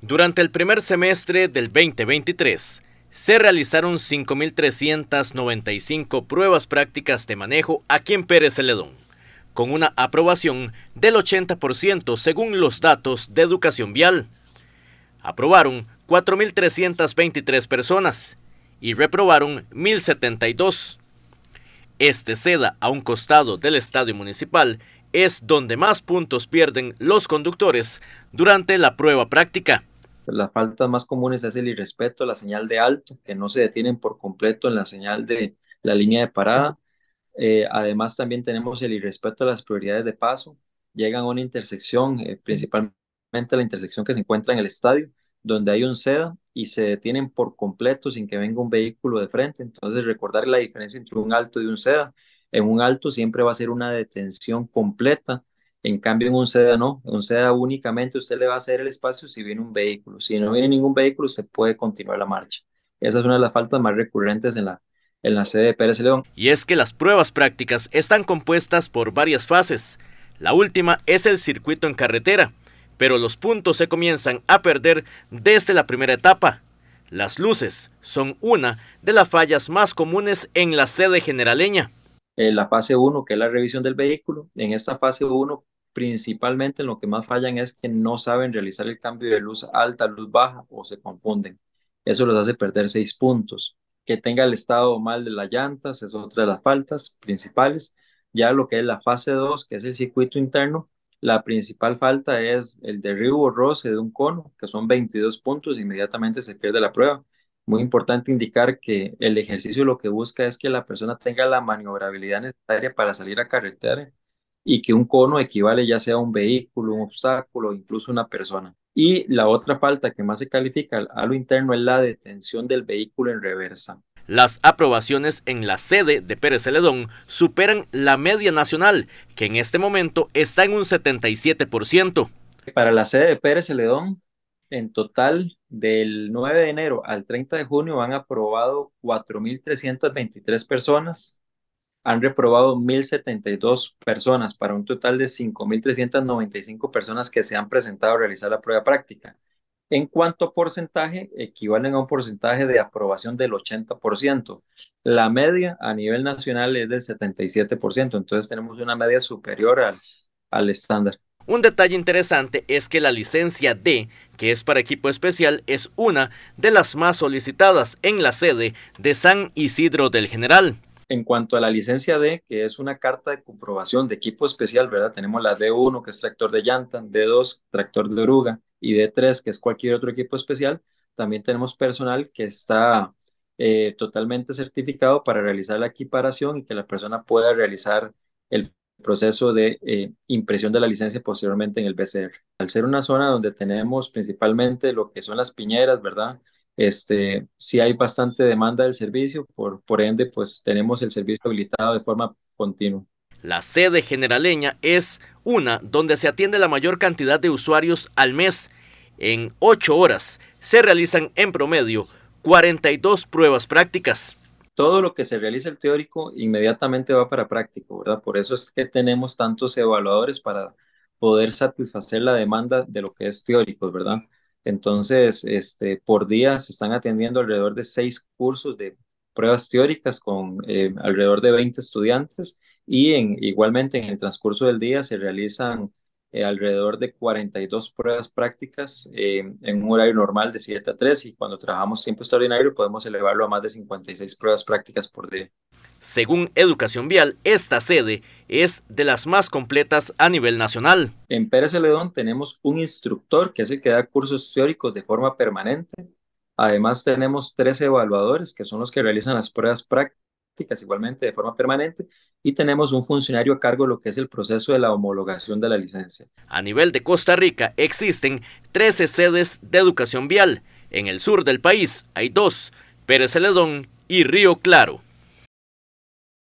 Durante el primer semestre del 2023, se realizaron 5.395 pruebas prácticas de manejo aquí en Pérez Celedón, con una aprobación del 80% según los datos de educación vial. Aprobaron 4.323 personas y reprobaron 1.072. Este seda a un costado del estadio municipal es donde más puntos pierden los conductores durante la prueba práctica. Las faltas más comunes es el irrespeto a la señal de alto, que no se detienen por completo en la señal de la línea de parada. Eh, además, también tenemos el irrespeto a las prioridades de paso. Llegan a una intersección, eh, principalmente la intersección que se encuentra en el estadio, donde hay un seda y se detienen por completo sin que venga un vehículo de frente. Entonces, recordar la diferencia entre un alto y un seda. En un alto siempre va a ser una detención completa en cambio, en un SEDA no, en un SEDA únicamente usted le va a hacer el espacio si viene un vehículo. Si no viene ningún vehículo, se puede continuar la marcha. Esa es una de las faltas más recurrentes en la, en la sede de Pérez León. Y es que las pruebas prácticas están compuestas por varias fases. La última es el circuito en carretera, pero los puntos se comienzan a perder desde la primera etapa. Las luces son una de las fallas más comunes en la sede generaleña. Eh, la fase 1, que es la revisión del vehículo. En esta fase 1, principalmente lo que más fallan es que no saben realizar el cambio de luz alta, luz baja o se confunden. Eso los hace perder 6 puntos. Que tenga el estado mal de las llantas es otra de las faltas principales. Ya lo que es la fase 2, que es el circuito interno, la principal falta es el derribo o roce de un cono, que son 22 puntos, inmediatamente se pierde la prueba muy importante indicar que el ejercicio lo que busca es que la persona tenga la maniobrabilidad necesaria para salir a carretera y que un cono equivale ya sea a un vehículo, un obstáculo, incluso una persona. Y la otra falta que más se califica a lo interno es la detención del vehículo en reversa. Las aprobaciones en la sede de Pérez Celedón superan la media nacional, que en este momento está en un 77%. Para la sede de Pérez Celedón, en total, del 9 de enero al 30 de junio han aprobado 4.323 personas, han reprobado 1.072 personas, para un total de 5.395 personas que se han presentado a realizar la prueba práctica. En cuanto porcentaje, equivalen a un porcentaje de aprobación del 80%. La media a nivel nacional es del 77%, entonces tenemos una media superior al, al estándar. Un detalle interesante es que la licencia D, que es para equipo especial, es una de las más solicitadas en la sede de San Isidro del General. En cuanto a la licencia D, que es una carta de comprobación de equipo especial, ¿verdad? Tenemos la D1, que es tractor de llanta, D2, tractor de oruga, y D3, que es cualquier otro equipo especial. También tenemos personal que está eh, totalmente certificado para realizar la equiparación y que la persona pueda realizar el proceso de eh, impresión de la licencia posteriormente en el BCR. Al ser una zona donde tenemos principalmente lo que son las piñeras, ¿verdad? Este, si hay bastante demanda del servicio, por, por ende, pues tenemos el servicio habilitado de forma continua. La sede generaleña es una donde se atiende la mayor cantidad de usuarios al mes. En ocho horas se realizan en promedio 42 pruebas prácticas todo lo que se realiza el teórico inmediatamente va para práctico, ¿verdad? Por eso es que tenemos tantos evaluadores para poder satisfacer la demanda de lo que es teórico, ¿verdad? Entonces, este, por día se están atendiendo alrededor de seis cursos de pruebas teóricas con eh, alrededor de 20 estudiantes y igualmente en el transcurso del día se realizan eh, alrededor de 42 pruebas prácticas eh, en un horario normal de 7 a 3 y cuando trabajamos tiempo extraordinario podemos elevarlo a más de 56 pruebas prácticas por día. Según Educación Vial, esta sede es de las más completas a nivel nacional. En Pérez Celedón tenemos un instructor que es el que da cursos teóricos de forma permanente. Además tenemos tres evaluadores que son los que realizan las pruebas prácticas igualmente de forma permanente y tenemos un funcionario a cargo de lo que es el proceso de la homologación de la licencia. A nivel de Costa Rica existen 13 sedes de educación vial. En el sur del país hay dos, Pérez Celedón y Río Claro.